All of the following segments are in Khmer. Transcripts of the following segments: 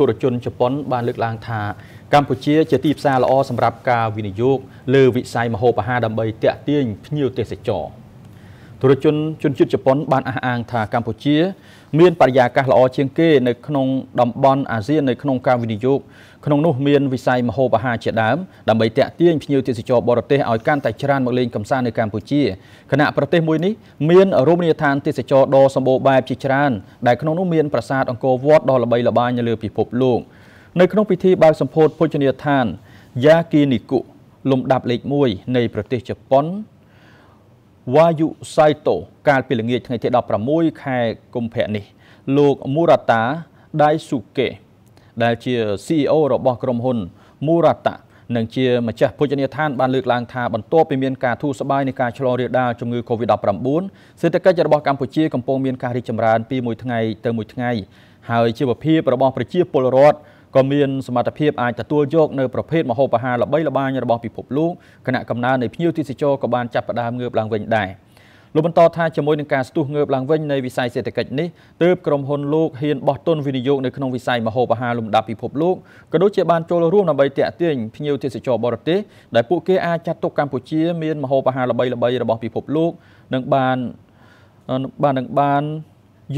ធុរជនជប៉ុនបានលើកឡើងថាកម្ពុជាជាទីផ្សារល្អសម្រាប់ការវិនិយោគលើវិស័យម្ហូបអាហារដើម្បីទាក់ទាញភ្ញៀវទេសចរ។ទរជនជនជាតិជប៉ុន បានអះអាង ថាកម្ពុជាមានបរិយាកាសល្អជាងគេនៅក្នុងតំបន់អាស៊ាននៅក្នុងការវិនិយោគក្នុងនោះមានវិស័យម្ហូបអាហារជាដើមដើម្បីតាក់ទាញភ្ញៀវទេសចរបរទេសឲ្យកាន់តែច្រើនមកលេងកម្សាន្តនៅកម្ពុជាខណៈប្រទេសមួយនេះមានរមណីយដ្ឋានទេសចរដ៏សម្បូរបែបជាច្រើនដែលក្នុងនោះមានប្រាសាទអង្គរវត្តដ៏ល្បីល្បាញនៅលើពិភពលោកនៅក្នុងពិធីបើកសម្ពោធភោជនីយដ្ឋានយ៉ាគីនីគុលំដាប់លេខ1នៃប្រទេសជប៉ុនវ៉ាយុសៃតូកាលពីល្ងាចថ្ងៃទី16ខែកុម្ភៈនេះ លោកមូរ៉ាតាដៃស៊ូកេដែលជា CEO របស់ក្រុមហ៊ុនមូរ៉ាតានិងជាម្ចាស់ភោជនីយដ្ឋានបានលើកឡើងថាបន្ទាប់ពីមានការធូរស្បើយនៃការឆ្លងរាលដាលជំងឺ Covid-19 សេដ្ឋកិច្ចរបស់កម្ពុជាកំពុងមានការរីកចម្រើនពីមួយថ្ងៃទៅមួយថ្ងៃហើយជីវភាពរបស់ប្រជាពលរដ្ឋក៏មានសមត្ថភាពអាចទទួលយកនៅប្រភេទម្ហូបអាហារល្បីល្បាញរបស់ពិភពលោកគណៈកំណើននៃភ្ញៀវទេសចរក៏បានចាប់ផ្ដើមងើបឡើងវិញដែរលោកបន្តថាជាមួយនឹងការស្ទុះងើបឡើងវិញនៃវិស័យសេដ្ឋកិច្ចនេះទើបក្រុមហ៊ុនលោកហ៊ានបោះទុនវិនិយោគនៅក្នុងវិស័យម្ហូបអាហារលំដាប់ពិភពលោកក៏ដូចជាបានចូលរួមដើម្បីទាក់ទាញភ្ញៀវទេសចរបរទេសដែលពួកគេអាចចាត់ទុកកម្ពុជាមានម្ហូបអាហារល្បីៗរបស់ពិភពលោកនិងបានបាននឹងបាន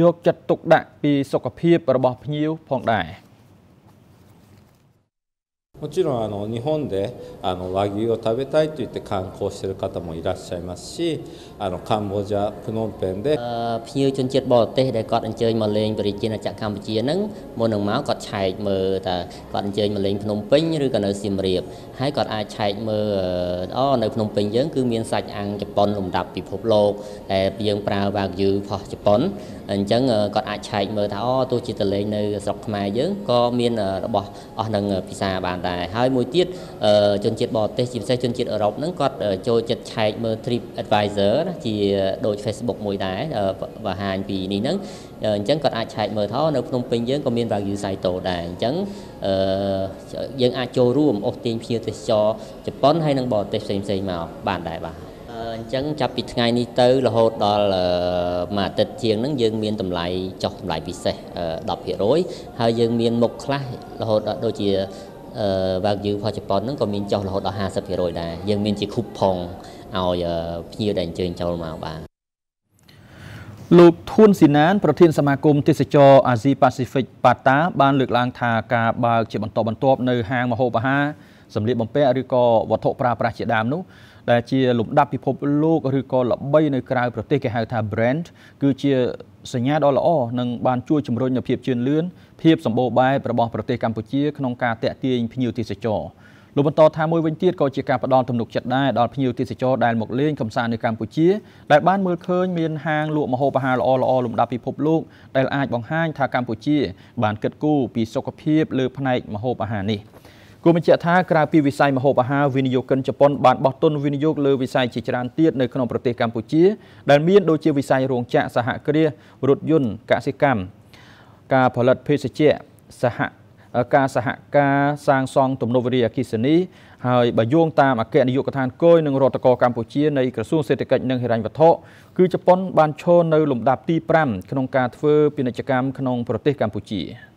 យកចិត្តទុកដាក់ពីសុខភាព របស់ភ្ញៀវផងដែរ។もちろんあの日本であの和牛を食べたいと言って観光してる方もいらっしゃいますしあのカンボジアプノンペンでភ្ញៀវជនជាតិបរទេសដែលគាត់អញ្ជើញមកលេងប្រជាជាតិកម្ពុជាហ្នឹងមុននឹងមកគាត់ឆែកមើលតើគាត់អញ្ជើញមកលេងភ្នំពេញឬក៏នៅសៀមរាបហើយគាត់អាចឆែកមើលអូនៅភ្នំពេញយើងគឺមានសាច់អាំងជប៉ុនលំដាប់ពិភពលោកដែលយើងប្រើវ៉ាគូផុសជប៉ុន អញ្ចឹងគាត់អាចឆែកមើលថាអូទោះជាទៅលេងនៅស្រុកខ្មែរយើងក៏មានរបស់អស់នឹងភាសាបានដែរដែរហើយមួយទៀតជនជាតិបរទេសជាពិសេសជនជាតិអឺរ៉ុបហ្នឹងគាត់ចូលចិត្តឆែកមើល Trip Advisor ណាជាដូច Facebook មួយដែរបង្ហាញពីនេះហ្នឹងអញ្ចឹងគាត់អាចឆែកមើលថានៅភ្នំពេញយើងក៏មាន Wagyu Saito ដែរអញ្ចឹងអឺយើងអាចចូលរួមអូសទាញភ្ញៀវទេសចរជប៉ុនហើយនិងបរទេសផ្សេងៗមកបានដែរបាទអញ្ចឹងចាប់ពីថ្ងៃនេះទៅរហូតដល់មួយអាទិត្យជាងហ្នឹងយើងមានតម្លៃចុះតម្លៃពិសេស10%ហើយយើងមានមុខខ្លះរហូតដល់ដូចជា value របស់ជប៉ុនហ្នឹងក៏មានចុះរហូតដល់50%ដែរយើងមានជា coupon ឲ្យភ្ញៀវដែលអញ្ជើញចូលមកបាទលោកធួនស៊ីណាន ប្រធាន សមាគមទេសចរអាស៊ីប៉ាស៊ីហ្វិកប៉ាតាបាន លើកឡើង ថាការបើកជាបន្តបន្ទាប់នៅហាងម្ហូបអាហារសម្លៀកបំពាក់ឬក៏វត្ថុប្រើប្រាស់ជាដើមនោះដែលជាលំដាប់ពិភពលោកឬក៏ល្បីនៅក្រៅប្រទេសគេហៅថា brand គឺជាសញ្ញាដ៏ល្អនិងបានជួយជំរុញនូវភាពជឿនលឿនភាពសម្បូរបែបរបស់ប្រទេសកម្ពុជាក្នុងការតាក់ទាញភ្ញៀវទេសចរលោកបន្តថាមួយវិញទៀតក៏ជាការផ្ដល់ទំនុកចិត្តដែរដល់ភ្ញៀវទេសចរដែលមកលេងកម្សាន្តនៅកម្ពុជាដែលបានមើលឃើញមានហាងលក់ម្ហូបអាហារល្អល្អលំដាប់ពិភពលោកដែលអាចបង្ហាញថាកម្ពុជាបានគិតគូរពីសុខភាពលើផ្នែកម្ហូបអាហារនេះ។គូបញ្ជាក់ថាក្រៅពីវិស័យម្ហូបអាហារវិនិយោគិនជប៉ុនបានបោះទុនវិនិយោគលើវិស័យជាច្រើនទៀតនៅក្នុងប្រទេសកម្ពុជាដែលមានដូចជាវិស័យរោងចក្រសហគ្រាសរថយន្តកសិកម្មការផលិតភេសជ្ជៈសហការសហការសាងសង់ទំនប់វារីអគ្គិសនីហើយបើយោងតាមអគ្គនាយកដ្ឋានគយនឹងរដ្ឋកោកម្ពុជានៃក្រសួងសេដ្ឋកិច្ចនិងហិរញ្ញវត្ថុគឺជប៉ុនបានឈរនៅលំដាប់ទី5ក្នុងការធ្វើពាណិជ្ជកម្មក្នុងប្រទេសកម្ពុជា។